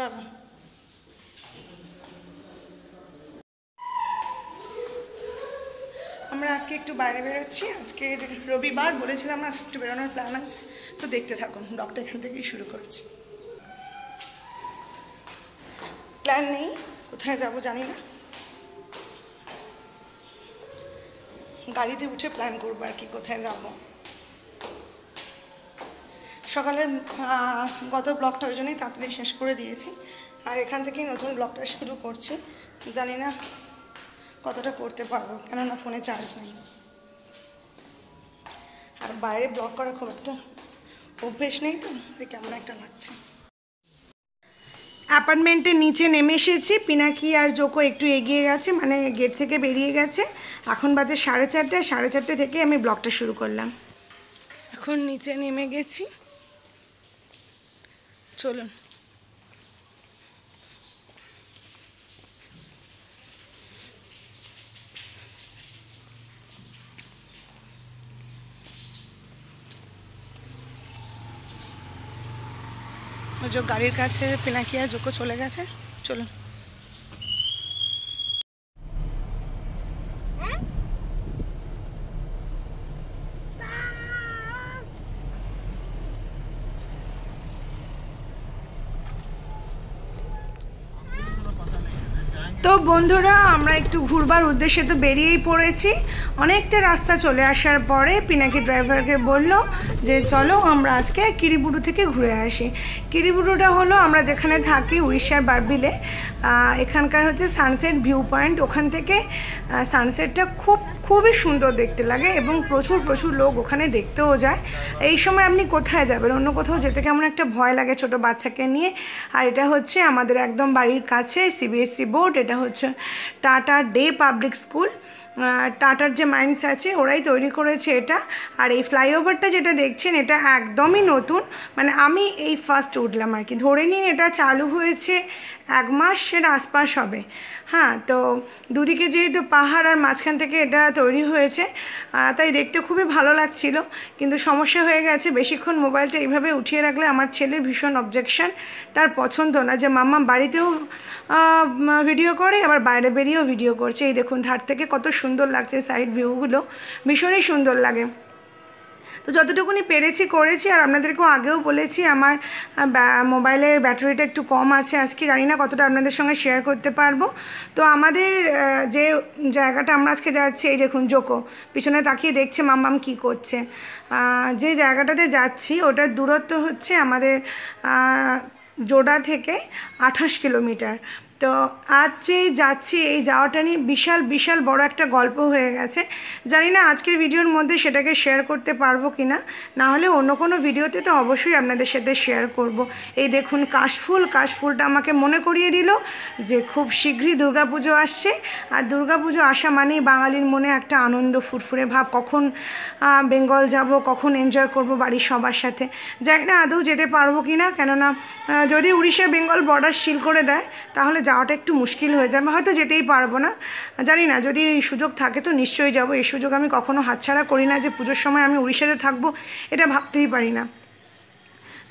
চলো আমরা আজকে একটু বাইরে বেরোচ্ছি আজকে রবিবার বলেছিলাম আজকে একটু বেরোনোর প্ল্যান আছে তো দেখতে থাকুন ডক্টর এখান থেকেই শুরু করছি প্ল্যান নেই কোথায় যাব জানি না গাড়িতে উঠে প্ল্যান করবো আর কি কোথায় যাবো সকালের গত ব্লগটা ওই জন্যই তাড়াতাড়ি শেষ করে দিয়েছি আর এখান থেকেই নতুন ব্লগটা শুরু করছি জানি না কতটা করতে পারবো কেননা ফোনে চার্জ নেই আর বাইরে ব্লগ করা খুব একটা অভ্যেস নেই তো কেমন একটা লাগছে অ্যাপার্টমেন্টের নিচে নেমে এসেছি পিনাকি আর জোকো একটু এগিয়ে গেছে মানে গেট থেকে বেরিয়ে গেছে এখন বাজে সাড়ে চারটায় সাড়ে চারটে থেকে আমি ব্লগটা শুরু করলাম এখন নিচে নেমে গেছি চলুন গাড়ির কাছে পিনাকিয়া যোগ্য চলে গেছে চলুন তো বন্ধুরা আমরা একটু ঘুরবার উদ্দেশ্যে তো বেরিয়েই পড়েছি অনেকটা রাস্তা চলে আসার পরে পিনাকি ড্রাইভারকে বলল যে চলো আমরা আজকে কিরিবুরু থেকে ঘুরে আসি কিরিবুরুটা হলো আমরা যেখানে থাকি উড়িষ্যার বারবিলে এখানকার হচ্ছে সানসেট ভিউ পয়েন্ট ওখান থেকে সানসেটটা খুব খুবই সুন্দর দেখতে লাগে এবং প্রচুর প্রচুর লোক ওখানে দেখতেও যায় এই সময় আপনি কোথায় যাবেন অন্য কোথাও যেতে কেমন একটা ভয় লাগে ছোট বাচ্চাকে নিয়ে আর এটা হচ্ছে আমাদের একদম বাড়ির কাছে সিবিএসসি বোর্ড e এটা হচ্ছে টাটা ডে পাবলিক স্কুল টাটার যে মাইন্ডস আছে ওরাই তৈরি করেছে এটা আর এই ফ্লাইওভারটা যেটা দেখছেন এটা একদমই নতুন মানে আমি এই ফার্স্ট উঠলাম আর কি ধরে নিন এটা চালু হয়েছে এক মাসের আশপাশ হবে হ্যাঁ তো দুদিকে যেহেতু পাহাড় আর মাঝখান থেকে এটা তৈরি হয়েছে তাই দেখতে খুবই ভালো লাগছিল কিন্তু সমস্যা হয়ে গেছে বেশিক্ষণ মোবাইলটা এইভাবে উঠিয়ে রাখলে আমার ছেলের ভীষণ অবজেকশান তার পছন্দ না যে মাম্মা বাড়িতেও ভিডিও করে আবার বাইরে বেরিয়েও ভিডিও করছে এই দেখুন ধার থেকে কত সুন্দর লাগছে সাইড ভিউগুলো ভীষণই সুন্দর লাগে তো যতটুকুনি পেরেছি করেছি আর আপনাদেরকেও আগেও বলেছি আমার মোবাইলের ব্যাটারিটা একটু কম আছে আজকে জানি না কতটা আপনাদের সঙ্গে শেয়ার করতে পারবো তো আমাদের যে জায়গাটা আমরা আজকে যাচ্ছি এই দেখুন জোকো পিছনে তাকিয়ে দেখছে মাম্মাম কি করছে যে জায়গাটাতে যাচ্ছি ওটার দূরত্ব হচ্ছে আমাদের জোডা থেকে আঠাশ কিলোমিটার তো আজ যে যাচ্ছি এই যাওয়াটা নিয়ে বিশাল বিশাল বড় একটা গল্প হয়ে গেছে জানি না আজকের ভিডিওর মধ্যে সেটাকে শেয়ার করতে পারবো কি না হলে অন্য কোনো ভিডিওতে তো অবশ্যই আপনাদের সাথে শেয়ার করব। এই দেখুন কাশফুল কাশফুলটা আমাকে মনে করিয়ে দিল যে খুব শীঘ্রই দুর্গাপুজো আসছে আর দুর্গাপুজো আসা মানেই বাঙালির মনে একটা আনন্দ ফুরফুরে ভাব কখন বেঙ্গল যাব কখন এনজয় করব বাড়ির সবার সাথে যাই না আদৌ যেতে পারবো কি না কেননা যদি উড়িষ্যা বেঙ্গল বর্ডার সিল করে দেয় তাহলে যাওয়াটা একটু মুশকিল হয়ে যায় আমি হয়তো যেতেই পারবো না জানি না যদি সুযোগ থাকে তো নিশ্চয়ই যাব এই সুযোগ আমি কখনো হাতছাড়া করি না যে পুজোর সময় আমি উড়িষ্যাতে থাকবো এটা ভাবতেই পারি না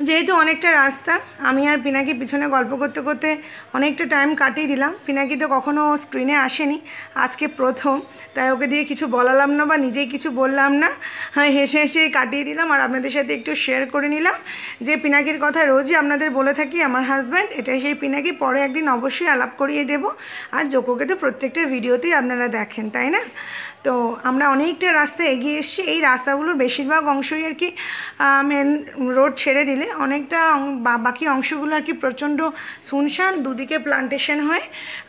যেহেতু অনেকটা রাস্তা আমি আর পিনাকি পিছনে গল্প করতে করতে অনেকটা টাইম কাটিয়ে দিলাম পিনাকি তো কখনও স্ক্রিনে আসেনি আজকে প্রথম তাই ওকে দিয়ে কিছু বলালাম না বা নিজেই কিছু বললাম না হ্যাঁ, হেসে হেসে কাটিয়ে দিলাম আর আপনাদের সাথে একটু শেয়ার করে নিলাম যে পিনাকির কথা রোজই আপনাদের বলে থাকি আমার হাজব্যান্ড এটাই সেই পিনাকি পরে একদিন অবশ্যই আলাপ করিয়ে দেব আর জোকোকে তো প্রত্যেকটা ভিডিওতেই আপনারা দেখেন তাই না তো আমরা অনেকটা রাস্তা এগিয়ে এসছি এই রাস্তাগুলোর বেশিরভাগ অংশই আর কি মেন রোড ছেড়ে দিলে অনেকটা বাকি অংশগুলো আর কি প্রচণ্ড শুনশান দুদিকে প্লান্টেশন হয়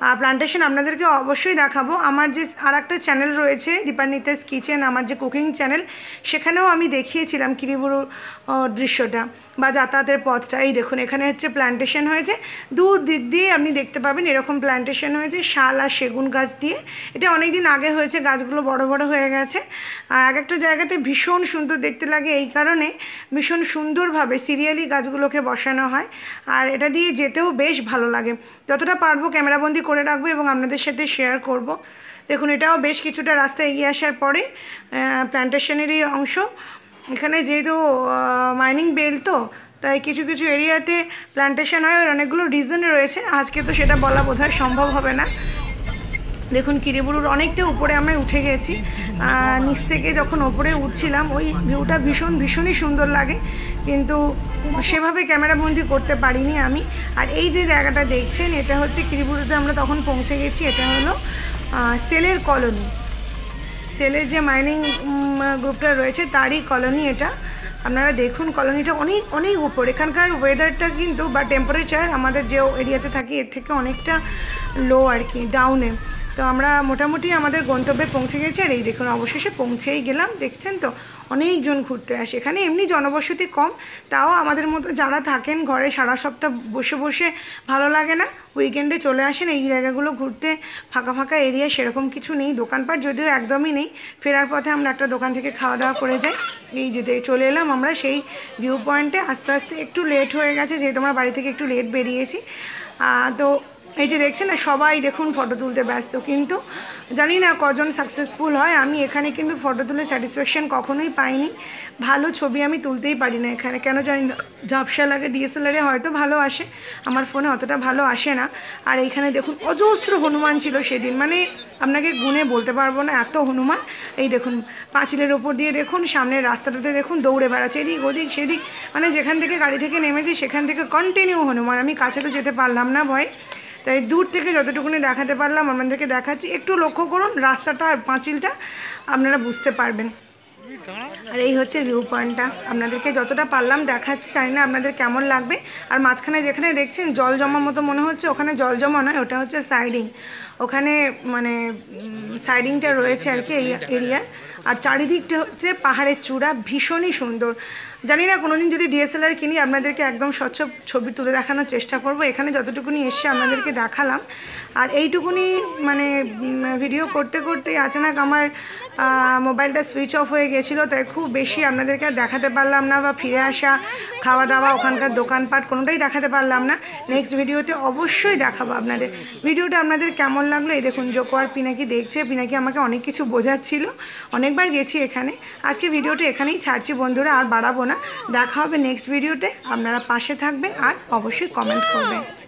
আর প্লান্টেশন আপনাদেরকে অবশ্যই দেখাবো আমার যে আর একটা চ্যানেল রয়েছে দীপান্বিতাস কিচেন আমার যে কুকিং চ্যানেল সেখানেও আমি দেখিয়েছিলাম কিরিবুরু দৃশ্যটা বা যাতায়াতের পথটা এই দেখুন এখানে হচ্ছে প্লান্টেশন হয়েছে দু দিক দিয়ে আপনি দেখতে পাবেন এরকম প্লান্টেশন হয়েছে শাল আর সেগুন গাছ দিয়ে এটা অনেক দিন আগে হয়েছে গাছগুলো বড় বড় হয়ে গেছে আর এক একটা জায়গাতে ভীষণ সুন্দর দেখতে লাগে এই কারণে ভীষণ সুন্দরভাবে সিরিয়াল আর্টিফিশিয়ালি গাছগুলোকে বসানো হয় আর এটা দিয়ে যেতেও বেশ ভালো লাগে যতটা পারবো ক্যামেরাবন্দি করে রাখবো এবং আপনাদের সাথে শেয়ার করব। দেখুন এটাও বেশ কিছুটা রাস্তা এগিয়ে আসার পরে প্ল্যান্টেশনেরই অংশ এখানে যেহেতু মাইনিং বেল তো তাই কিছু কিছু এরিয়াতে প্ল্যান্টেশন হয় অনেকগুলো রিজন রয়েছে আজকে তো সেটা বলা বোধহয় সম্ভব হবে না দেখুন কিরিবুরুর অনেকটা উপরে আমরা উঠে গেছি নিচ থেকে যখন ওপরে উঠছিলাম ওই ভিউটা ভীষণ ভীষণই সুন্দর লাগে কিন্তু সেভাবে ক্যামেরাবন্দি করতে পারিনি আমি আর এই যে জায়গাটা দেখছেন এটা হচ্ছে কিরিবুরুতে আমরা তখন পৌঁছে গেছি এটা হলো সেলের কলোনি সেলের যে মাইনিং গ্রুপটা রয়েছে তারই কলোনি এটা আপনারা দেখুন কলোনিটা অনেক অনেক উপর এখানকার ওয়েদারটা কিন্তু বা টেম্পারেচার আমাদের যে এরিয়াতে থাকি এর থেকে অনেকটা লো আর কি ডাউনে তো আমরা মোটামুটি আমাদের গন্তব্যে পৌঁছে গেছি আর এই দেখুন অবশেষে পৌঁছেই গেলাম দেখছেন তো অনেকজন ঘুরতে আসে এখানে এমনি জনবসতি কম তাও আমাদের মতো যারা থাকেন ঘরে সারা সপ্তাহ বসে বসে ভালো লাগে না উইকেন্ডে চলে আসেন এই জায়গাগুলো ঘুরতে ফাঁকা ফাঁকা এরিয়া সেরকম কিছু নেই দোকানপাট যদিও একদমই নেই ফেরার পথে আমরা একটা দোকান থেকে খাওয়া দাওয়া করে যাই এই যেতে চলে এলাম আমরা সেই ভিউ পয়েন্টে আস্তে আস্তে একটু লেট হয়ে গেছে যেহেতু আমরা বাড়ি থেকে একটু লেট বেরিয়েছি তো এই যে দেখছেন না সবাই দেখুন ফটো তুলতে ব্যস্ত কিন্তু জানি না কজন সাকসেসফুল হয় আমি এখানে কিন্তু ফটো তুলে স্যাটিসফ্যাকশান কখনোই পাইনি ভালো ছবি আমি তুলতেই পারি না এখানে কেন জানি না ঝাপসা লাগে ডিএসএলআরে হয়তো ভালো আসে আমার ফোনে অতটা ভালো আসে না আর এইখানে দেখুন অজস্র হনুমান ছিল সেদিন মানে আপনাকে গুনে বলতে পারবো না এত হনুমান এই দেখুন পাঁচিলের ওপর দিয়ে দেখুন সামনের রাস্তাটাতে দেখুন দৌড়ে বেড়াচ্ছে এদিক ওদিক সেদিক মানে যেখান থেকে গাড়ি থেকে নেমেছি সেখান থেকে কন্টিনিউ হনুমান আমি কাছে তো যেতে পারলাম না ভয় তাই দূর থেকে যতটুকুনি দেখাতে পারলাম আমাদেরকে দেখাচ্ছি একটু লক্ষ্য করুন রাস্তাটা আর পাঁচিলটা আপনারা বুঝতে পারবেন আর এই হচ্ছে ভিউ পয়েন্টটা আপনাদেরকে যতটা পারলাম দেখাচ্ছি জানি না আপনাদের কেমন লাগবে আর মাঝখানে যেখানে দেখছেন জল জমা মতো মনে হচ্ছে ওখানে জল জমা নয় ওটা হচ্ছে সাইডিং ওখানে মানে সাইডিংটা রয়েছে আর কি এই এরিয়ায় আর চারিদিকটা হচ্ছে পাহাড়ের চূড়া ভীষণই সুন্দর জানি না কোনোদিন যদি ডিএসএলআর কিনি আপনাদেরকে একদম স্বচ্ছ ছবি তুলে দেখানোর চেষ্টা করব এখানে যতটুকুনি এসে আপনাদেরকে দেখালাম আর এইটুকুনি মানে ভিডিও করতে করতেই আচানক আমার মোবাইলটা সুইচ অফ হয়ে গেছিলো তাই খুব বেশি আপনাদেরকে দেখাতে পারলাম না বা ফিরে আসা খাওয়া দাওয়া ওখানকার দোকানপাট কোনোটাই দেখাতে পারলাম না নেক্সট ভিডিওতে অবশ্যই দেখাবো আপনাদের ভিডিওটা আপনাদের কেমন লাগলো এই দেখুন জোকো আর পিনাকি দেখছে পিনাকি আমাকে অনেক কিছু বোঝাচ্ছিল অনেকবার গেছি এখানে আজকে ভিডিওটা এখানেই ছাড়ছি বন্ধুরা আর বাড়াবো না দেখা হবে নেক্সট ভিডিওতে আপনারা পাশে থাকবেন আর অবশ্যই কমেন্ট করবেন